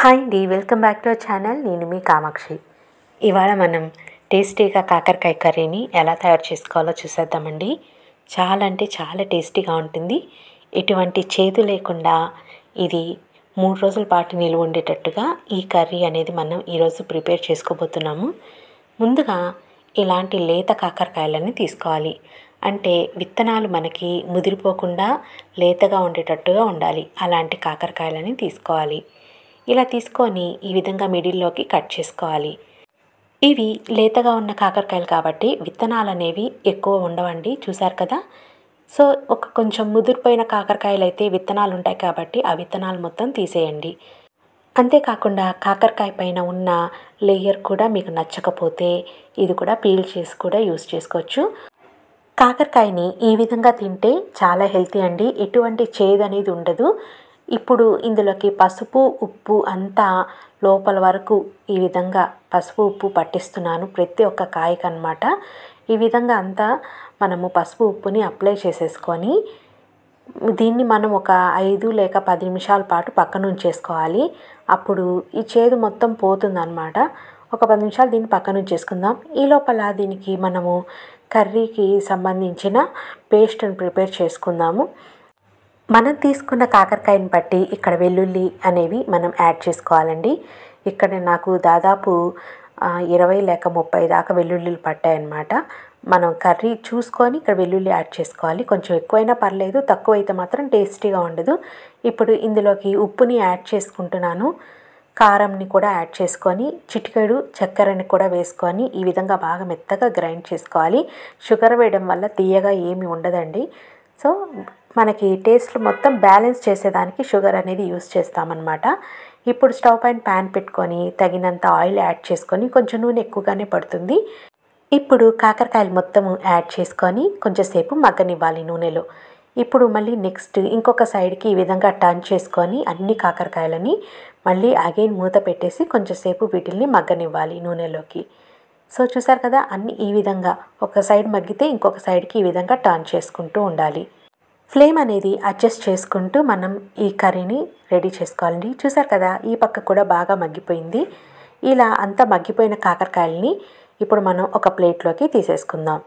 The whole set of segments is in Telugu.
హాయ్ అండి వెల్కమ్ బ్యాక్ టు ఛానల్ నేను మీ కామాక్షి ఇవాళ మనం టేస్టీగా కాకరకాయ కర్రీని ఎలా తయారు చేసుకోవాలో చూసేద్దామండి చాలా అంటే చాలా టేస్టీగా ఉంటుంది ఎటువంటి చేదు లేకుండా ఇది మూడు రోజుల పాటు నిలువ ఉండేటట్టుగా ఈ కర్రీ అనేది మనం ఈరోజు ప్రిపేర్ చేసుకోబోతున్నాము ముందుగా ఇలాంటి లేత కాకరకాయలని తీసుకోవాలి అంటే విత్తనాలు మనకి ముదిరిపోకుండా లేతగా ఉండేటట్టుగా ఉండాలి అలాంటి కాకరకాయలని తీసుకోవాలి ఇలా తీసుకొని ఈ విధంగా మిడిల్లోకి కట్ చేసుకోవాలి ఇవి లేతగా ఉన్న కాకరకాయలు కాబట్టి విత్తనాలు అనేవి ఎక్కువ ఉండవండి చూశారు కదా సో ఒక కొంచెం ముదిరిపోయిన కాకరకాయలు అయితే విత్తనాలు ఉంటాయి కాబట్టి ఆ విత్తనాలు మొత్తం తీసేయండి అంతేకాకుండా కాకరకాయ పైన ఉన్న లేయర్ కూడా మీకు నచ్చకపోతే ఇది కూడా పీల్ చేసి కూడా యూస్ చేసుకోవచ్చు కాకరకాయని ఈ విధంగా తింటే చాలా హెల్తీ అండి ఎటువంటి చేదు అనేది ఉండదు ఇప్పుడు ఇందులోకి పసుపు ఉప్పు అంతా లోపల వరకు ఈ విధంగా పసుపు ఉప్పు పట్టిస్తున్నాను ప్రతి ఒక్క కాయకనమాట అనమాట ఈ విధంగా అంతా మనము పసుపు ఉప్పుని అప్లై చేసేసుకొని దీన్ని మనం ఒక ఐదు లేక పది నిమిషాల పాటు పక్కన ఉంచేసుకోవాలి అప్పుడు ఈ చేదు మొత్తం పోతుందన్నమాట ఒక పది నిమిషాలు దీన్ని పక్కన ఉంచేసుకుందాం ఈ లోపల దీనికి మనము కర్రీకి సంబంధించిన పేస్ట్ని ప్రిపేర్ చేసుకుందాము మనం తీసుకున్న కాకరకాయని బట్టి ఇక్కడ వెల్లుల్లి అనేవి మనం యాడ్ చేసుకోవాలండి ఇక్కడ నాకు దాదాపు ఇరవై లేక ముప్పై దాకా వెల్లుల్లిలు పట్టాయన్నమాట మనం కర్రీ చూసుకొని ఇక్కడ వెల్లుల్లి యాడ్ చేసుకోవాలి కొంచెం ఎక్కువైనా పర్లేదు తక్కువ అయితే మాత్రం టేస్టీగా ఉండదు ఇప్పుడు ఇందులోకి ఉప్పుని యాడ్ చేసుకుంటున్నాను కారంని కూడా యాడ్ చేసుకొని చిటికెడు చక్కెరని కూడా వేసుకొని ఈ విధంగా బాగా మెత్తగా గ్రైండ్ చేసుకోవాలి షుగర్ వేయడం వల్ల తీయగా ఏమి ఉండదండి సో మనకి టేస్ట్లు మొత్తం బ్యాలెన్స్ చేసేదానికి షుగర్ అనేది యూస్ చేస్తామన్నమాట ఇప్పుడు స్టవ్ పైన ప్యాన్ పెట్టుకొని తగినంత ఆయిల్ యాడ్ చేసుకొని కొంచెం నూనె ఎక్కువగానే పడుతుంది ఇప్పుడు కాకరకాయలు మొత్తం యాడ్ చేసుకొని కొంచెంసేపు మగ్గనివ్వాలి నూనెలో ఇప్పుడు మళ్ళీ నెక్స్ట్ ఇంకొక సైడ్కి ఈ విధంగా టర్న్ చేసుకొని అన్ని కాకరకాయలని మళ్ళీ అగైన్ మూత పెట్టేసి కొంచెంసేపు వీటిల్ని మగ్గనివ్వాలి నూనెలోకి సో చూసారు కదా అన్ని ఈ విధంగా ఒక సైడ్ మగ్గితే ఇంకొక సైడ్కి ఈ విధంగా టర్న్ చేసుకుంటూ ఉండాలి ఫ్లేమ్ అనేది అడ్జస్ట్ చేసుకుంటూ మనం ఈ కర్రీని రెడీ చేసుకోవాలండి చూసారు కదా ఈ పక్క కూడా బాగా మగ్గిపోయింది ఇలా అంతా మగ్గిపోయిన కాకరకాయలని ఇప్పుడు మనం ఒక ప్లేట్లోకి తీసేసుకుందాం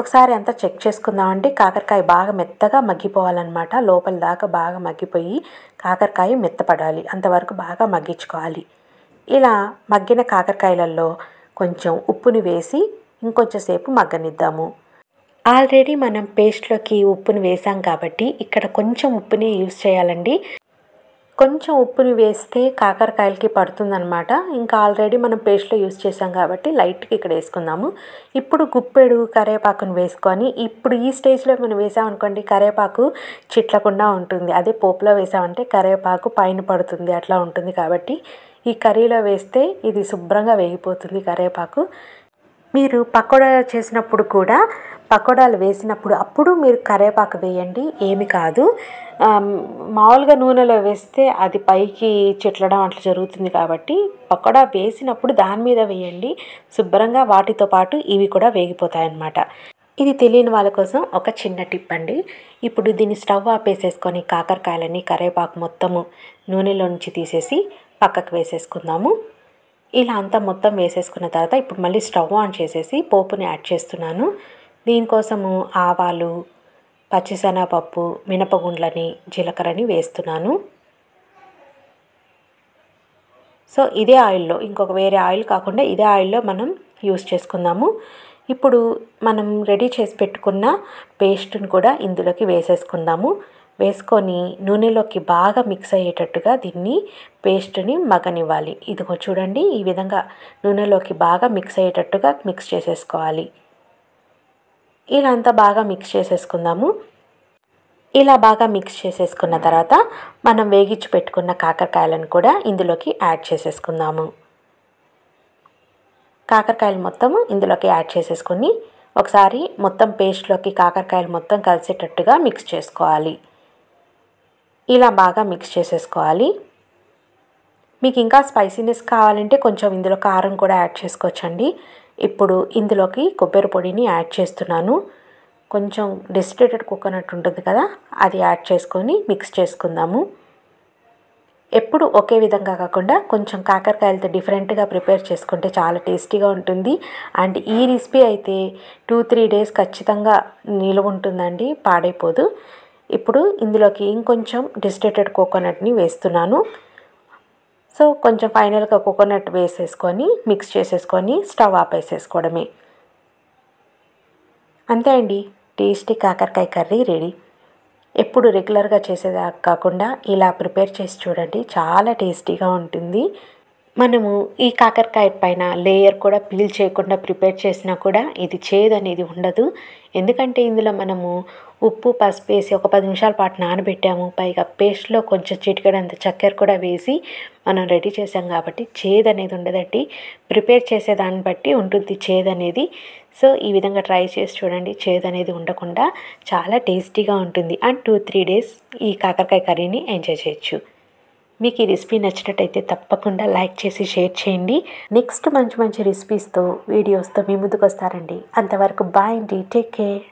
ఒకసారి అంతా చెక్ చేసుకుందామండి కాకరకాయ బాగా మెత్తగా మగ్గిపోవాలన్నమాట లోపల దాకా బాగా మగ్గిపోయి కాకరకాయ మెత్తపడాలి అంతవరకు బాగా మగ్గించుకోవాలి ఇలా మగ్గిన కాకరకాయలలో కొంచెం ఉప్పుని వేసి ఇంకొంచెంసేపు మగ్గనిద్దాము ఆల్రెడీ మనం పేస్ట్లోకి ఉప్పును వేసాం కాబట్టి ఇక్కడ కొంచెం ఉప్పుని యూస్ చేయాలండి కొంచెం ఉప్పుని వేస్తే కాకరకాయలకి పడుతుందనమాట ఇంకా ఆల్రెడీ మనం పేస్ట్లో యూస్ చేసాం కాబట్టి లైట్కి ఇక్కడ వేసుకుందాము ఇప్పుడు గుప్పెడు కరేపాకును వేసుకొని ఇప్పుడు ఈ స్టేజ్లో మనం వేసామనుకోండి కరేపాకు చిట్లకుండా ఉంటుంది అదే పోపులో వేసామంటే కరేపాకు పైన పడుతుంది అట్లా ఉంటుంది కాబట్టి ఈ కర్రీలో వేస్తే ఇది శుభ్రంగా వేగిపోతుంది కరేపాకు మీరు పకోడా చేసినప్పుడు కూడా పకోడాలు వేసినప్పుడు అప్పుడు మీరు కరివేపాకు వేయండి ఏమి కాదు మామూలుగా నూనెలో వేస్తే అది పైకి చెట్లడం అట్లా జరుగుతుంది కాబట్టి పకోడా వేసినప్పుడు దాని మీద వేయండి శుభ్రంగా వాటితో పాటు ఇవి కూడా వేగిపోతాయన్నమాట ఇది తెలియని వాళ్ళ కోసం ఒక చిన్న టిప్ అండి ఇప్పుడు దీన్ని స్టవ్ ఆపేసేసుకొని కాకరకాయలని కరివేపాకు మొత్తము నూనెలో నుంచి తీసేసి పక్కకు వేసేసుకుందాము ఇలా అంతా మొత్తం వేసేసుకున్న తర్వాత ఇప్పుడు మళ్ళీ స్టవ్ ఆన్ చేసేసి పోపుని యాడ్ చేస్తున్నాను దీనికోసము ఆవాలు పచ్చిశనగపప్పు మినపగుండ్లని జీలకర్రని వేస్తున్నాను సో ఇదే ఆయిల్లో ఇంకొక వేరే ఆయిల్ కాకుండా ఇదే ఆయిల్లో మనం యూస్ చేసుకుందాము ఇప్పుడు మనం రెడీ చేసి పెట్టుకున్న పేస్ట్ని కూడా ఇందులోకి వేసేసుకుందాము వేసుకొని నూనెలోకి బాగా మిక్స్ అయ్యేటట్టుగా దీన్ని పేస్ట్ని మగనివ్వాలి ఇదిగో చూడండి ఈ విధంగా నూనెలోకి బాగా మిక్స్ అయ్యేటట్టుగా మిక్స్ చేసేసుకోవాలి ఇలా అంతా బాగా మిక్స్ చేసేసుకుందాము ఇలా బాగా మిక్స్ చేసేసుకున్న తర్వాత మనం వేగించి పెట్టుకున్న కాకరకాయలను కూడా ఇందులోకి యాడ్ చేసేసుకుందాము కాకరకాయలు మొత్తం ఇందులోకి యాడ్ చేసేసుకొని ఒకసారి మొత్తం పేస్ట్లోకి కాకరకాయలు మొత్తం కలిసేటట్టుగా మిక్స్ చేసుకోవాలి ఇలా బాగా మిక్స్ చేసేసుకోవాలి మీకు ఇంకా స్పైసీనెస్ కావాలంటే కొంచెం ఇందులో కారం కూడా యాడ్ చేసుకోవచ్చండి ఇప్పుడు ఇందులోకి కొబ్బరి పొడిని యాడ్ చేస్తున్నాను కొంచెం డెసిటేటెడ్ కోకోనట్ ఉంటుంది కదా అది యాడ్ చేసుకొని మిక్స్ చేసుకుందాము ఎప్పుడు ఒకే విధంగా కాకుండా కొంచెం కాకరకాయలతో డిఫరెంట్గా ప్రిపేర్ చేసుకుంటే చాలా టేస్టీగా ఉంటుంది అండ్ ఈ రెసిపీ అయితే టూ త్రీ డేస్ ఖచ్చితంగా నిలువ ఉంటుందండి పాడైపోదు ఇప్పుడు ఇందులోకి ఇంకొంచెం డిస్టేటెడ్ కోకోనట్ని వేస్తున్నాను సో కొంచెం ఫైనల్గా కోకోనట్ వేసేసుకొని మిక్స్ చేసేసుకొని స్టవ్ ఆపేసేసుకోవడమే అంతే అండి టేస్టీ కాకరకాయ కర్రీ రెడీ ఎప్పుడు రెగ్యులర్గా చేసేదా కాకుండా ఇలా ప్రిపేర్ చేసి చూడండి చాలా టేస్టీగా ఉంటుంది మనము ఈ కాకరకాయ పైన లేయర్ కూడా పీల్ చేయకుండా ప్రిపేర్ చేసినా కూడా ఇది చేదు అనేది ఉండదు ఎందుకంటే ఇందులో మనము ఉప్పు పసుపు వేసి ఒక పది నిమిషాల పాటు నానబెట్టాము పైగా పేస్ట్లో కొంచెం చిటికడంత చక్కెర కూడా వేసి మనం రెడీ చేసాం కాబట్టి చేదు అనేది ఉండదండి ప్రిపేర్ చేసే దాన్ని బట్టి ఉంటుంది చేదు అనేది సో ఈ విధంగా ట్రై చేసి చూడండి చేదు అనేది ఉండకుండా చాలా టేస్టీగా ఉంటుంది అండ్ టూ త్రీ డేస్ ఈ కాకరకాయ కర్రీని ఎంజాయ్ చేయొచ్చు మీకు ఈ రెసిపీ నచ్చినట్టయితే తప్పకుండా లైక్ చేసి షేర్ చేయండి నెక్స్ట్ మంచి మంచి రెసిపీస్తో వీడియోస్తో మీ ముందుకు వస్తారండి అంతవరకు బాయ్ అండి టేక్ కేర్